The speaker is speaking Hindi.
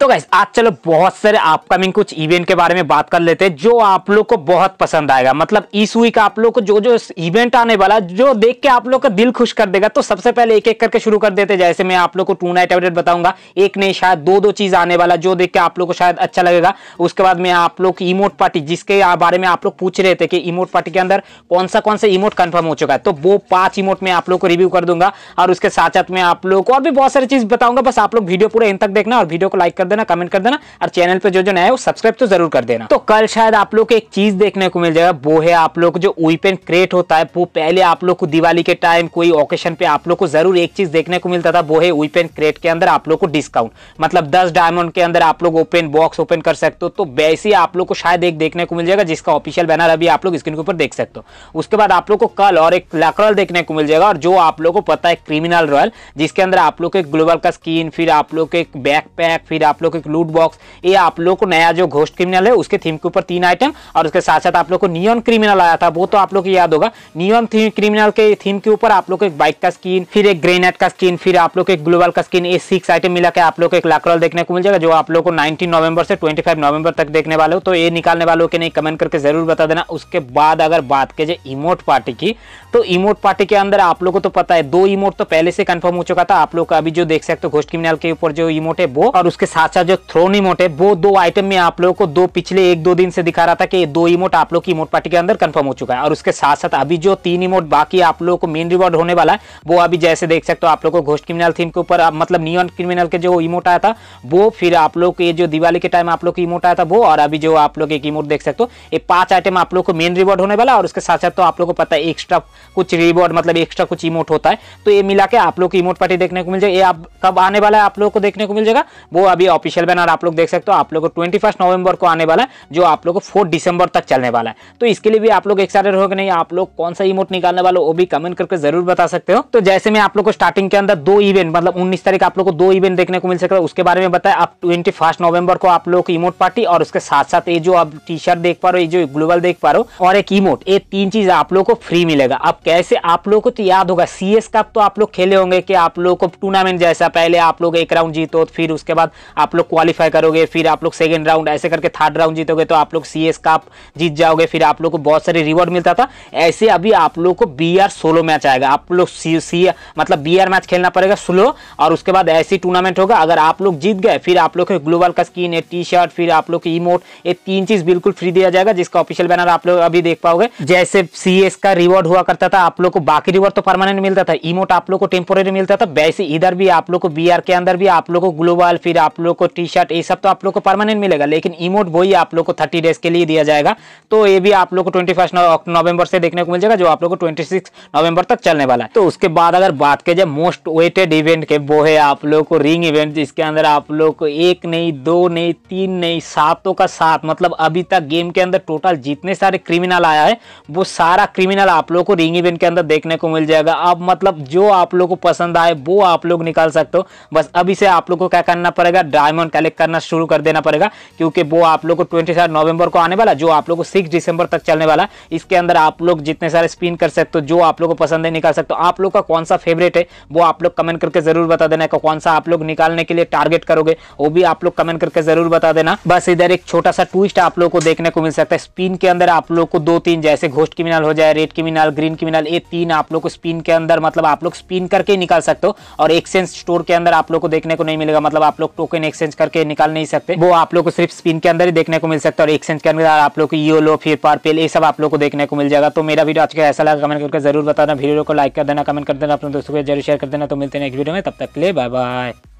तो गैस आज चलो बहुत सारे अपकमिंग कुछ इवेंट के बारे में बात कर लेते हैं जो आप लोग को बहुत पसंद आएगा मतलब इस वीक आप लोग को जो जो इवेंट आने वाला जो देख के आप लोग का दिल खुश कर देगा तो सबसे पहले एक एक करके शुरू कर देते जैसे मैं आप लोग को टू नाइट अपडेट बताऊंगा एक नहीं शायद दो दो चीज आने वाला जो देख के आप लोग को शायद अच्छा लगेगा उसके बाद में आप लोग इमोट पार्टी जिसके बारे में आप लोग पूछ रहे थे कि इमोट पार्टी के अंदर कौन सा कौन सा इमोट कन्फर्म हो चुका है तो वो पांच इमोट में आप लोग को रिव्यू कर दूंगा और उसके साथ साथ में आप लोग को और भी बहुत सारी चीज बताऊंगा बस आप लोग वीडियो पूरा इन तक देखना और वीडियो को लाइक कर कर देना कमेंट कर देना और चैनल पर जो जो नया है वो सब्सक्राइब तो जरूर कर देना तो कल शायद आप लोग को एक चीज देखने को मिल जाएगा वो है आप लोग जो वीपेन क्रिएट होता है वो पहले आप लोग को दिवाली के टाइम कोई ओकेशन पे आप लोग को जरूर एक चीज देखने को मिलता था वो है वीपेन क्रिएट के अंदर आप लोग को डिस्काउंट मतलब दस डायमंड के अंदर आप लोग ओपन बॉक्स ओपन कर सकते हो तो वैसे आप लोग को शायद एक देखने को मिल जाएगा जिसका ऑफिशियल बैनर अभी आप लोग स्क्रीन के ऊपर देख सकते हो उसके बाद आप लोग को कल और एक लकड़ल देखने को मिल जाएगा और जो आप लोग को पता है क्रिमिनल रॉयल जिसके अंदर आप लोग को ग्लोबल का स्किन फिर आप लोग को एक बैकपैक फिर आप आप लोग को एक लूट बॉक्स ये आप लोग को नया जो घोष्ट क्रिमिनल है उसके थीम के ऊपर तीन आइटम और उसके साथ साथ आप लोग को नियॉन क्रिमिनल आया था वो तो आप लोग को याद होगा नियॉन क्रिमिनल के थीम के ऊपर आप लोग को एक बाइक का स्किन फिर एक ग्रेनेट का स्किन फिर आप लोग एक ग्लोबल का स्किन ये सिक्स आइटम मिला के आप लोग को एक लाकरल देखने को मिल जाएगा जो आप लोग को नाइनटीन नवंबर से ट्वेंटी नवंबर तक देखने वाले हो तो ये निकालने वालों के नहीं कमेंट करके जरूर बता देना उसके बाद अगर बात की इमोट पार्टी की तो इमोट पार्टी के अंदर आप लोग को तो पता है दो इमोट तो पहले से कंफर्म हो चुका था आप लोग अभी जो देख सकते हो घोष्ट क्रिमिनल के ऊपर जो इमोट है वो और उसके साथ साथ जो थ्रोन इमोट है वो दो आइटम में आप लोगों को दो पिछले एक दो दिन से दिखा रहा था कि दो इमोट आप लोग की इमोट पार्टी के अंदर कंफर्म हो चुका है और उसके साथ साथ अभी जो तीन इमोट बाकी आप लोगों को मेन रिवॉर्ड होने वाला है वो अभी जैसे देख सकते हो आप लोग को घोस्ट क्रिमिनल थीम के ऊपर मतलब नियॉन क्रिमिनल के जो इमोट आया था वो फिर आप लोग के जो दिवाली के टाइम आप लोग की इमोट आया था वो और अभी जो आप लोग एक इमोट देख सकते हो ये पांच आइटम आप लोग को मेन रिवॉर्ड होने वाला और उसके साथ साथ तो आप लोग को पता है एक्स्ट्रा कुछ रिवॉर्ड मतलब एक्स्ट्रा कुछ इमोट होता है तो ये मिला के आप लोग की इमोट पार्टी देखने को मिल जाएगी ये आप कब आने वाला है आप लोग को देखने को मिल जाएगा वो अभी ऑफिशियल बैनर आप लोग देख सकते हो आप लोग को ट्वेंटी फर्स्ट नवंबर को आने वाला है जो आप लोग को फोर्थ दिसंबर तक चलने वाला है तो इसके लिए भी आप लोग एक्साइटेड हो नहीं आप लोग कौन सा इमोट निकालने वाले वो भी कमेंट करके जरूर बता सकते हो तो जैसे मैं आप लोग को स्टार्टिंग के अंदर दो इवेंट मतलब उन्नीस तारीख आप लोग को दो इवेंट देखने को मिल सकता है उसके बारे में बताया आप ट्वेंटी नवंबर को आप लोग इमोट पार्टी और उसके साथ साथ ये जो आप टी शर्ट देख पा रहे हो ये जो ग्लोबल देख पा रहे हो और एक इमोट ये तीन चीज आप लोग को फ्री मिलेगा अब कैसे आप लोग को तो याद होगा सीएस कप तो आप लोग खेले होंगे कि आप लोग को टूर्नामेंट जैसा पहले आप लोग एक राउंड जीतो फिर उसके बाद आप लोग क्वालिफाई करोगे फिर आप लोग सेकेंड राउंड ऐसे करके थर्ड राउंड जीतोगे तो आप लोग सी एस कप जीत जाओगे फिर आप लोग को बहुत सारे रिवॉर्ड मिलता था ऐसे अभी आप लोग को बी आर सोलो मैच आएगा आप लोग सी मतलब बी आर मैच खेलना पड़ेगा सोलो और उसके बाद ऐसी टूर्नामेंट होगा अगर आप लोग जीत गए फिर आप लोग ग्लोबल का स्किन है टी शर्ट फिर आप लोग की इमोट ये तीन चीज बिल्कुल फ्री दिया जाएगा जिसका ऑफिशियल बैनर आप लोग अभी देख पाओगे जैसे सी का रिवॉर्ड हुआ करता था आप लोग को बाकी रिवॉर्ड तो परमानेंट मिलता था इमोट आप लोग को टेम्पोरे मिलता था वैसे इधर भी आप लोग को बी के अंदर भी आप लोग को ग्लोबल फिर आप लोग लोग को टी शर्ट ये सब तो आप लोग को परमानेंट मिलेगा लेकिन इमोट वही आप लोग को थर्टी डेज के लिए दिया जाएगा तो ये भी आप लोग को ट्वेंटी फर्स्ट नवंबर से देखने को मिल जाएगा जो आप लोग को ट्वेंटी सिक्स नवंबर तक चलने वाला है तो उसके बाद अगर बात की जाए मोस्ट वेटेड इवेंट के वो है आप लोग को रिंग इवेंट जिसके अंदर आप लोग को एक नहीं दो नहीं तीन नहीं सातों का सात मतलब अभी तक गेम के अंदर टोटल जितने सारे क्रिमिनल आया है वो सारा क्रिमिनल आप लोग को रिंग इवेंट के अंदर देखने को मिल जाएगा अब मतलब जो आप लोग को पसंद आए वो आप लोग निकाल सकते हो बस अभी से आप लोग को क्या करना पड़ेगा डायमंड कलेक्ट करना शुरू कर देना पड़ेगा क्योंकि वो आप लोग को ट्वेंटी नवंबर को आने वाला जो आप लोग को सिक्स दिसंबर तक चलने वाला इसके अंदर आप लोग जितने सारे स्पिन कर सकते हो जो आप लोग को पसंद है निकाल सकते हो आप लोग का कौन सा फेवरेट है वो आप लोग कमेंट करके जरूर बता देना है कौन सा आप लोग निकालने के लिए टारगेट करोगे वो भी आप लोग कमेंट करके जरूर बता देना बस इधर एक छोटा सा ट्विस्ट आप लोग को देखने को मिल सकता है स्पिन के अंदर आप लोग को दो तीन जैसे घोष्ट क्रिमिनल हो जाए रेड क्रिमिनल ग्रीन क्रिमिनल ये तीन आप लोग को स्पिन के अंदर मतलब आप लोग स्पिन करके निकाल सकते हो और एक्सचेंज स्टोर के अंदर आप लोग को देखने को नहीं मिलेगा मतलब आप लोग टोकन एक्सचेंज करके निकाल नहीं सकते वो आप लोग को सिर्फ स्पिन के अंदर ही देखने को मिल सकता है और एक्सचेंज के अंदर आप लोग को योलो फिर पारपेल ये सब आप लोग को देखने को मिल जाएगा तो मेरा वीडियो आज का ऐसा लगा कमेंट करके जरूर बताना वीडियो को लाइक कर देना कमेंट कर देना अपने दोस्तों को जरूर शेयर कर देना तो मिलते हैं नेक्स्ट वीडियो में तब तक ले बाय बाय